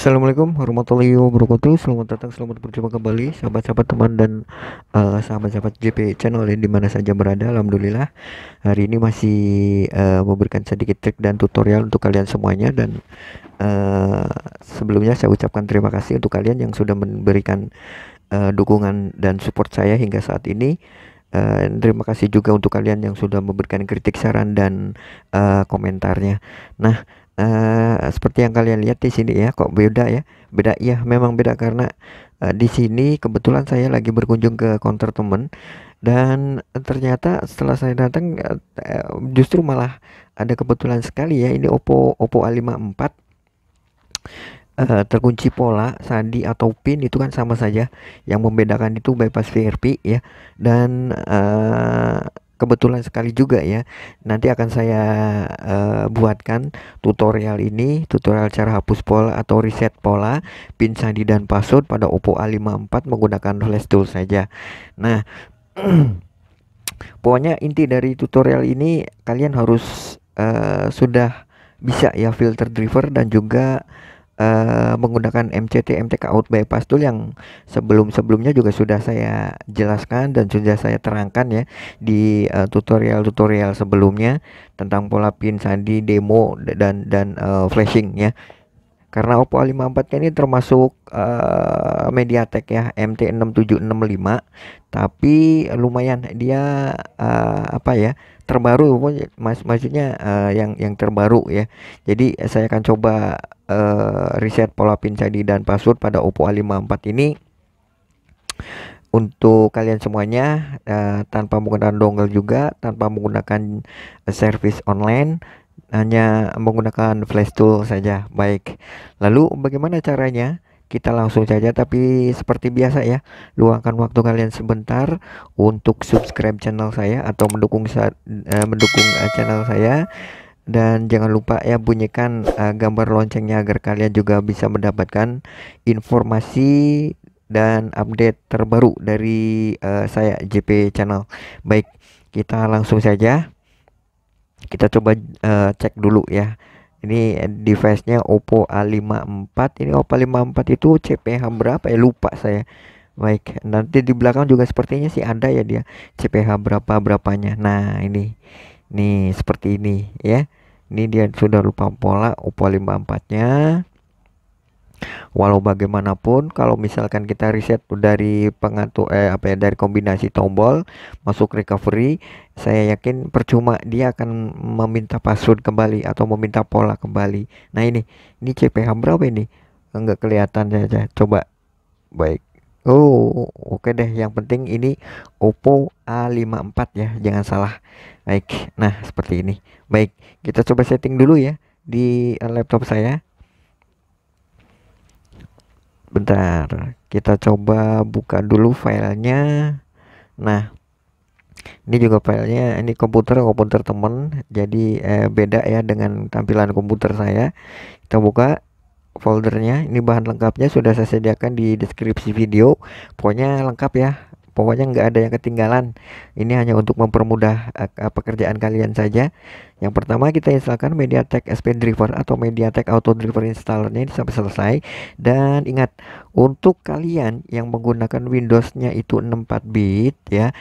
Assalamualaikum warahmatullahi wabarakatuh Selamat datang, selamat berjumpa kembali Sahabat-sahabat teman dan sahabat eh, sahabat-sahabat JP channel yang dimana saja berada Alhamdulillah Hari ini masih uh, memberikan sedikit trik dan tutorial untuk kalian semuanya Dan uh, sebelumnya saya ucapkan terima kasih untuk kalian yang sudah memberikan uh, dukungan dan support saya hingga saat ini Uh, terima kasih juga untuk kalian yang sudah memberikan kritik, saran, dan uh, komentarnya. Nah, Eh, seperti yang kalian lihat di sini ya kok beda ya beda ya memang beda karena uh, di sini kebetulan saya lagi berkunjung ke counter temen dan ternyata setelah saya datang uh, justru malah ada kebetulan sekali ya ini Oppo Oppo A54 uh, terkunci pola sandi atau pin itu kan sama saja yang membedakan itu bypass VRP ya dan uh, kebetulan sekali juga ya nanti akan saya uh, buatkan tutorial ini tutorial cara hapus pola atau reset pola pin sandi dan password pada Oppo A54 menggunakan flash tool saja nah pokoknya inti dari tutorial ini kalian harus uh, sudah bisa ya filter driver dan juga uh, menggunakan MCT MTK out bypass tool yang sebelum-sebelumnya juga sudah saya jelaskan dan sudah saya terangkan ya di eh, tutorial-tutorial uh, sebelumnya tentang pola pin sandi demo dan dan uh, flashing ya karena Oppo A54 ini termasuk uh, MediaTek ya MT6765 tapi lumayan dia uh, apa ya terbaru mas maksudnya uh, yang yang terbaru ya jadi saya akan coba uh, reset pola pin ID dan password pada Oppo A54 ini untuk kalian semuanya uh, tanpa menggunakan dongle juga tanpa menggunakan service online hanya menggunakan flash tool saja baik lalu bagaimana caranya kita langsung saja tapi seperti biasa ya luangkan waktu kalian sebentar untuk subscribe channel saya atau mendukung uh, mendukung eh, channel saya dan jangan lupa ya bunyikan uh, gambar loncengnya agar kalian juga bisa mendapatkan informasi dan update terbaru dari uh, saya JP channel baik kita langsung saja kita coba uh, cek dulu ya ini device-nya Oppo A54 ini Oppo A54 itu CPH berapa ya lupa saya baik nanti di belakang juga sepertinya sih ada ya dia CPH berapa berapanya nah ini nih seperti ini ya ini dia sudah lupa pola Oppo a 54 nya walau bagaimanapun kalau misalkan kita reset dari pengatur eh apa ya dari kombinasi tombol masuk recovery saya yakin percuma dia akan meminta password kembali atau meminta pola kembali nah ini ini CPH berapa ini enggak kelihatan saja coba baik Oh oke okay deh yang penting ini Oppo A54 ya jangan salah baik nah seperti ini baik kita coba setting dulu ya di laptop saya bentar kita coba buka dulu filenya nah ini juga filenya ini komputer komputer temen jadi eh, beda ya dengan tampilan komputer saya kita buka foldernya ini bahan lengkapnya sudah saya sediakan di deskripsi video pokoknya lengkap ya pokoknya nggak ada yang ketinggalan ini hanya untuk mempermudah uh, pekerjaan kalian saja yang pertama kita instalkan MediaTek SP Driver atau MediaTek Auto Driver installernya ini sampai selesai dan ingat untuk kalian yang menggunakan Windows-nya itu 64 bit ya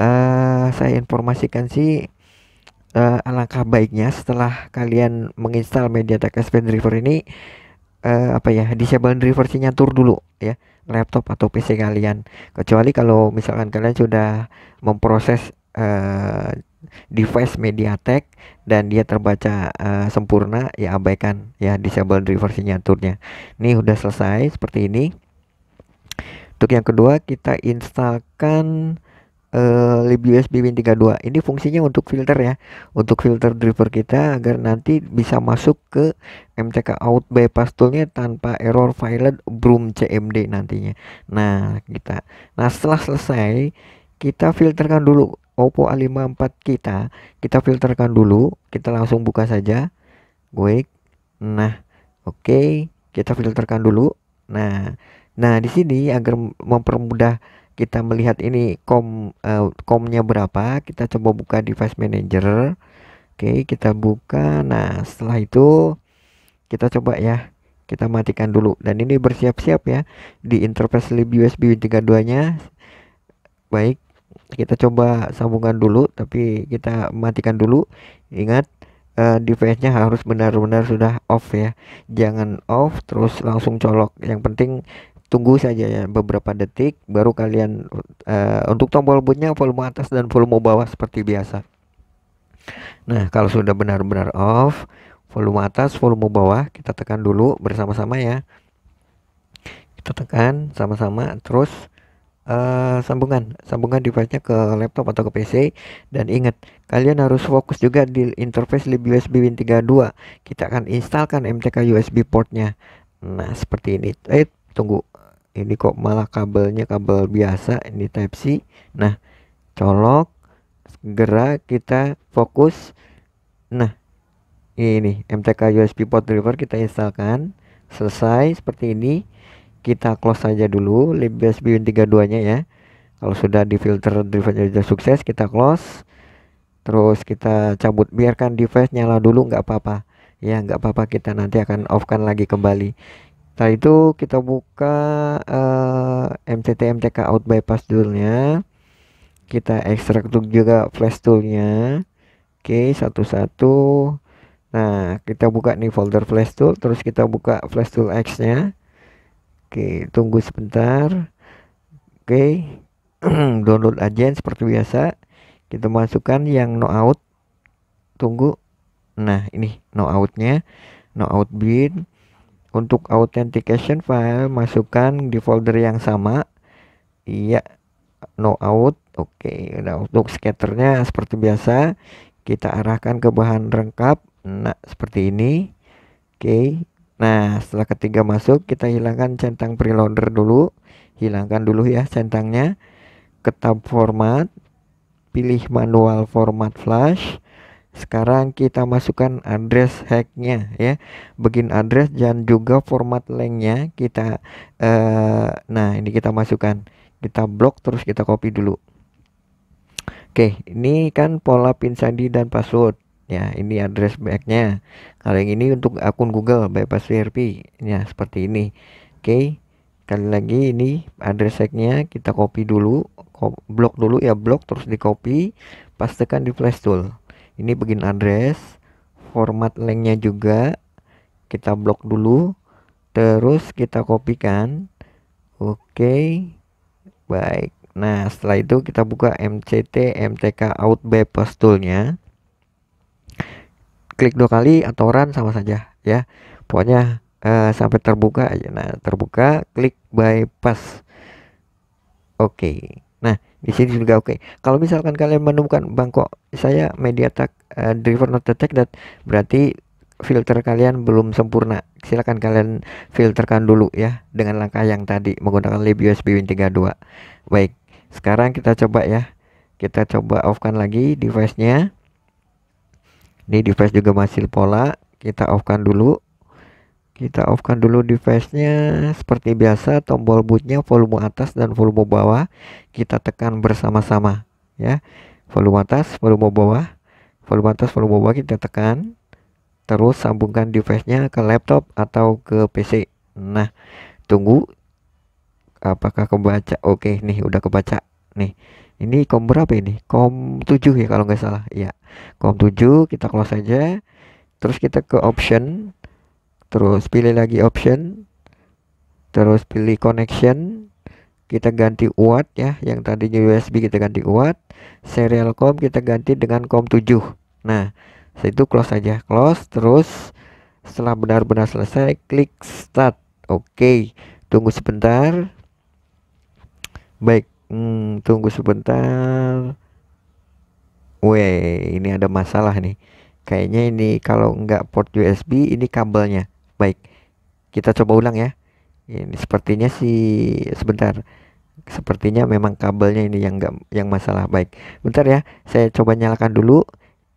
uh, saya informasikan sih uh, alangkah baiknya setelah kalian menginstal MediaTek SP Driver ini eh, apa ya disable reverse tur dulu ya laptop atau PC kalian kecuali kalau misalkan kalian sudah memproses eh, device MediaTek dan dia terbaca eh, sempurna ya abaikan ya disable reverse turnya ini udah selesai seperti ini untuk yang kedua kita instalkan Eh, lib USB Win32 ini fungsinya untuk filter ya untuk filter driver kita agar nanti bisa masuk ke MCK out bypass toolnya tanpa error filet broom CMD nantinya nah kita nah setelah selesai kita filterkan dulu Oppo A54 kita kita filterkan dulu kita langsung buka saja gue nah oke okay. kita filterkan dulu nah nah di sini agar mempermudah kita melihat ini com uh, eh, komnya berapa kita coba buka device manager oke okay, kita buka nah setelah itu kita coba ya kita matikan dulu dan ini bersiap-siap ya di interface lib USB 32 nya baik kita coba sambungkan dulu tapi kita matikan dulu ingat uh, device-nya harus benar-benar sudah off ya jangan off terus langsung colok yang penting tunggu saja ya beberapa detik baru kalian uh, untuk tombol bootnya volume atas dan volume bawah seperti biasa nah kalau sudah benar-benar off volume atas volume bawah kita tekan dulu bersama-sama ya kita tekan sama-sama terus uh, sambungan sambungan device-nya ke laptop atau ke PC dan ingat kalian harus fokus juga di interface lib USB Win32 kita akan instalkan MTK USB portnya nah seperti ini eh tunggu ini kok malah kabelnya kabel biasa ini type C nah colok segera kita fokus nah ini MTK USB port driver kita instalkan selesai seperti ini kita close saja dulu lib USB 32 nya ya kalau sudah di filter drivernya sudah sukses kita close terus kita cabut biarkan device nyala dulu nggak apa-apa ya nggak apa-apa kita nanti akan off kan lagi kembali setelah itu kita buka uh, eh, MCT MCK out bypass toolnya kita ekstrak juga flash toolnya oke okay, satu-satu nah kita buka nih folder flash tool terus kita buka flash tool X nya oke okay, tunggu sebentar oke okay. download aja seperti biasa kita masukkan yang no out tunggu nah ini no outnya no out bin untuk authentication file, masukkan di folder yang sama. Iya, no out. Oke, nah untuk scatternya seperti biasa, kita arahkan ke bahan lengkap. Nah, seperti ini. Oke. Nah, setelah ketiga masuk, kita hilangkan centang preloader dulu. Hilangkan dulu ya centangnya. Ke tab format, pilih manual format flash sekarang kita masukkan address hacknya ya, begin address dan juga format lengnya kita eh, nah ini kita masukkan, kita blok terus kita copy dulu. Oke, ini kan pola pin sandi dan password ya. Ini address backnya. Kalau yang ini untuk akun Google bypass VRP ya seperti ini. Oke, kali lagi ini address hacknya kita copy dulu, blok dulu ya blok terus di copy, pastekan di flash tool ini begin address format linknya juga kita blok dulu terus kita kopikan oke okay. baik nah setelah itu kita buka mct mtk outbab toolnya, klik dua kali atau run sama saja ya pokoknya uh, sampai terbuka aja nah terbuka klik bypass oke okay. nah di sini juga oke. Okay. Kalau misalkan kalian menemukan bangkok saya MediaTek uh, driver not detected berarti filter kalian belum sempurna. Silakan kalian filterkan dulu ya dengan langkah yang tadi menggunakan lib USB Win32. Baik, sekarang kita coba ya. Kita coba off kan lagi device-nya. Ini device juga masih pola, kita off kan dulu kita off kan dulu device-nya seperti biasa tombol boot nya volume atas dan volume bawah kita tekan bersama-sama ya volume atas volume bawah volume atas volume bawah kita tekan terus sambungkan device-nya ke laptop atau ke PC nah tunggu apakah kebaca oke nih udah kebaca nih ini kom berapa ini kom 7 ya kalau nggak salah ya kom 7 kita close aja terus kita ke option terus pilih lagi option terus pilih connection kita ganti UAT ya yang tadinya USB kita ganti UAT serial com kita ganti dengan com 7 nah itu close aja close terus setelah benar-benar selesai klik start oke okay. tunggu sebentar baik hmm, tunggu sebentar Weh, ini ada masalah nih. Kayaknya ini kalau enggak port USB, ini kabelnya baik kita coba ulang ya ini sepertinya sih sebentar sepertinya memang kabelnya ini yang enggak yang masalah baik bentar ya saya coba nyalakan dulu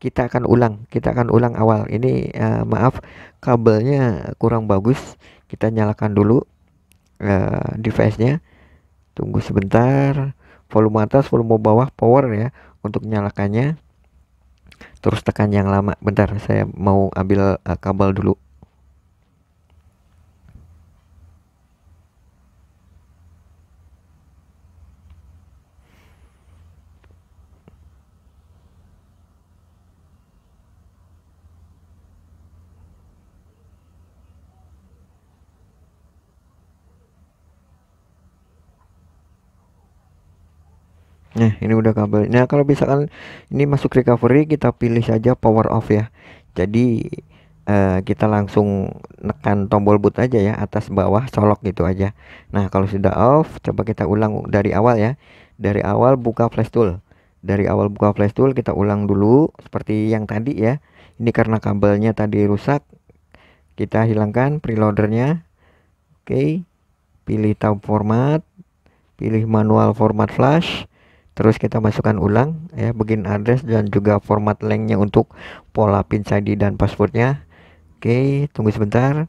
kita akan ulang kita akan ulang awal ini uh, maaf kabelnya kurang bagus kita nyalakan dulu uh, device-nya tunggu sebentar volume atas volume bawah power ya untuk nyalakannya terus tekan yang lama bentar saya mau ambil uh, kabel dulu Nah, ini udah kabel. Nah, kalau misalkan ini masuk recovery, kita pilih saja power off ya. Jadi eh, kita langsung nekan tombol boot aja ya, atas bawah colok gitu aja. Nah, kalau sudah off, coba kita ulang dari awal ya. Dari awal buka flash tool. Dari awal buka flash tool kita ulang dulu seperti yang tadi ya. Ini karena kabelnya tadi rusak. Kita hilangkan preloadernya. Oke. Pilih tab format, pilih manual format flash terus kita masukkan ulang ya begin address dan juga format linknya untuk pola pin ID dan passwordnya oke tunggu sebentar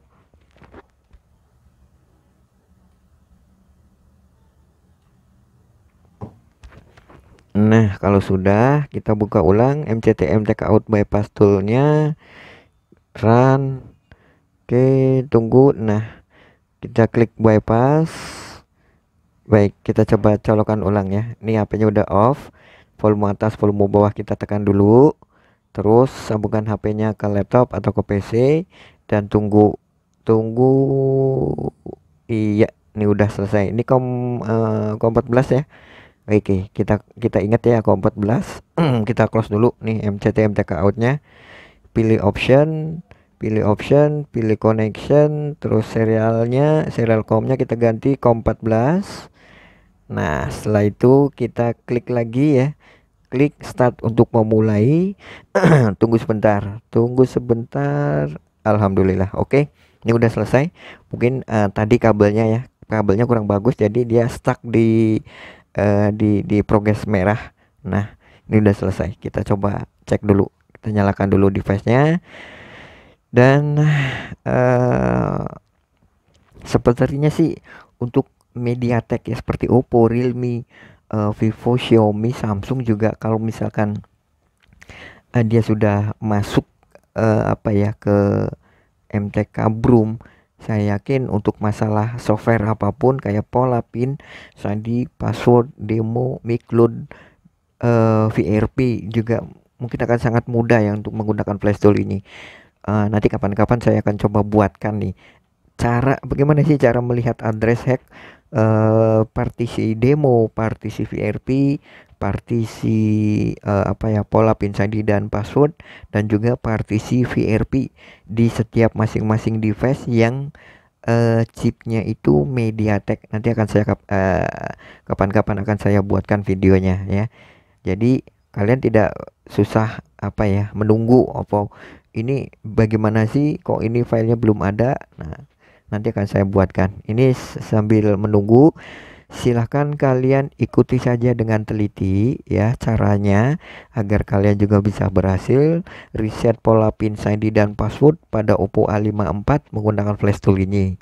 Nah, kalau sudah kita buka ulang MCTM out bypass toolnya run. Oke, tunggu. Nah, kita klik bypass. Baik, kita coba colokan ulang ya. Ini HP-nya udah off. Volume atas, volume bawah kita tekan dulu. Terus sambungkan HP-nya ke laptop atau ke PC dan tunggu tunggu iya, ini udah selesai. Ini kom uh, kom 14 ya. Oke, kita kita ingat ya kom 14. kita close dulu nih MCT MTK out-nya. Pilih option, pilih option, pilih connection, terus serialnya, serial nya kita ganti com 14 Nah, setelah itu kita klik lagi ya. Klik start untuk memulai. tunggu sebentar, tunggu sebentar. Alhamdulillah. Oke, ini udah selesai. Mungkin uh, tadi kabelnya ya, kabelnya kurang bagus jadi dia stuck di uh, di di progres merah. Nah, ini udah selesai. Kita coba cek dulu. Kita nyalakan dulu device-nya. Dan uh, sepertinya sih untuk MediaTek ya seperti Oppo, Realme, uh, Vivo, Xiaomi, Samsung juga kalau misalkan uh, dia sudah masuk uh, apa ya ke MTK Broom saya yakin untuk masalah software apapun kayak pola pin, sandi, password, demo, micloud, uh, VRP juga mungkin akan sangat mudah ya untuk menggunakan flash tool ini. Uh, nanti kapan-kapan saya akan coba buatkan nih cara bagaimana sih cara melihat address hack uh, eh, partisi demo, partisi VRP, partisi uh, eh, apa ya pola pin sandi dan password dan juga partisi VRP di setiap masing-masing device yang uh, chipnya itu MediaTek nanti akan saya kapan-kapan uh, akan saya buatkan videonya ya jadi kalian tidak susah apa ya menunggu Oppo ini bagaimana sih kok ini filenya belum ada nah nanti akan saya buatkan ini sambil menunggu silahkan kalian ikuti saja dengan teliti ya caranya agar kalian juga bisa berhasil reset pola pin ID dan password pada Oppo A54 menggunakan flash tool ini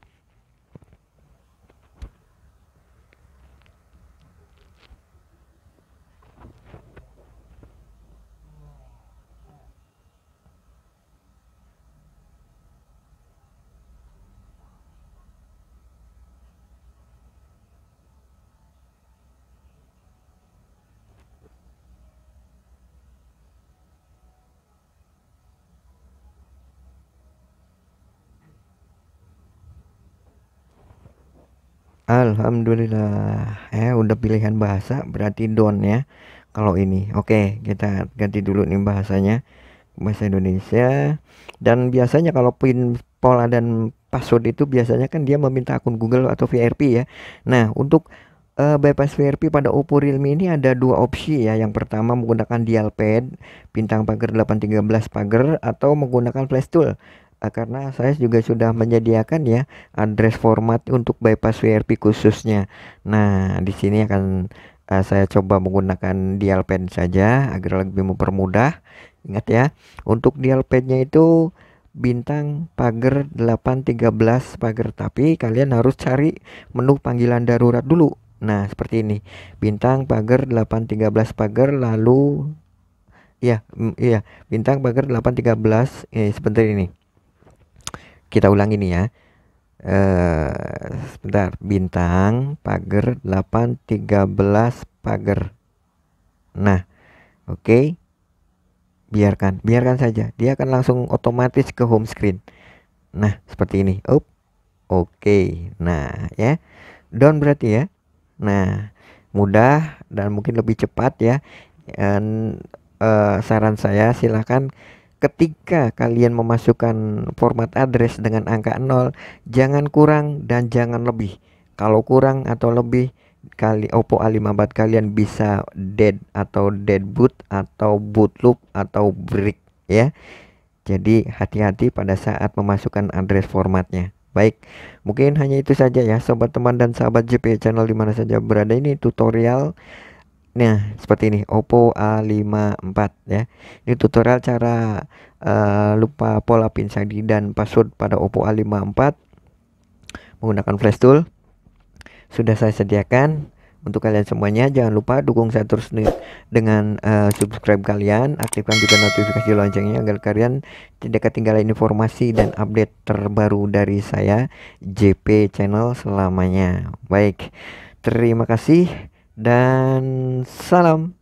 Alhamdulillah. Eh, udah pilihan bahasa berarti don ya. Kalau ini. Oke, kita ganti dulu nih bahasanya. Bahasa Indonesia. Dan biasanya kalau pin pola dan password itu biasanya kan dia meminta akun Google atau VRP ya. Nah, untuk uh, bypass VRP pada Oppo Realme ini ada dua opsi ya. Yang pertama menggunakan dial pad bintang pagar 813 pagar atau menggunakan flash tool Ah, karena saya juga sudah menyediakan ya address format untuk bypass VRP khususnya. Nah, di sini akan uh, saya coba menggunakan dial pen saja agar lebih mempermudah. Ingat ya, untuk dial nya itu bintang pagar 813 pagar tapi kalian harus cari menu panggilan darurat dulu. Nah, seperti ini. Bintang pagar 813 pagar lalu ya, iya, bintang pagar 813 eh sebentar ini kita ulangi nih ya eh sebentar bintang pagar 8 13 pagar nah oke okay. biarkan biarkan saja dia akan langsung otomatis ke home screen nah seperti ini up oke okay. nah ya down berarti ya nah mudah dan mungkin lebih cepat ya And, uh, eh, saran saya silahkan ketika kalian memasukkan format address dengan angka 0 jangan kurang dan jangan lebih kalau kurang atau lebih kali Oppo A54 kalian bisa dead atau dead boot atau boot loop atau break ya jadi hati-hati pada saat memasukkan address formatnya baik mungkin hanya itu saja ya sobat teman dan sahabat JP channel dimana saja berada ini tutorial Nah, seperti ini Oppo A54 ya. Ini tutorial cara uh, lupa pola pin ID dan password pada Oppo A54 menggunakan flash tool. Sudah saya sediakan untuk kalian semuanya. Jangan lupa dukung saya terus dengan uh, subscribe kalian, aktifkan juga notifikasi loncengnya agar kalian tidak ketinggalan informasi dan update terbaru dari saya JP Channel selamanya. Baik. Terima kasih dan salam.